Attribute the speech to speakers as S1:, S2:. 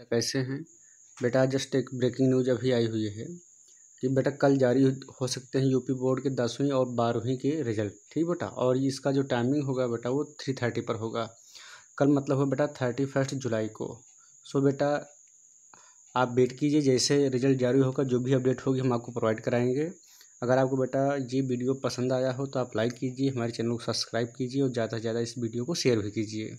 S1: बेटा कैसे हैं बेटा जस्ट एक ब्रेकिंग न्यूज अभी आई हुई है कि बेटा कल जारी हो सकते हैं यूपी बोर्ड के दसवीं और बारहवीं के रिजल्ट ठीक बेटा और इसका जो टाइमिंग होगा बेटा वो थ्री थर्टी पर होगा कल मतलब हो बेटा थर्टी फर्स्ट जुलाई को सो बेटा आप वेट कीजिए जैसे रिजल्ट जारी होगा जो भी अपडेट होगी हम आपको प्रोवाइड कराएंगे अगर आपको बेटा ये वीडियो पसंद आया हो तो आप लाइक कीजिए हमारे चैनल को सब्सक्राइब कीजिए और ज़्यादा से ज़्यादा इस वीडियो को शेयर भी कीजिए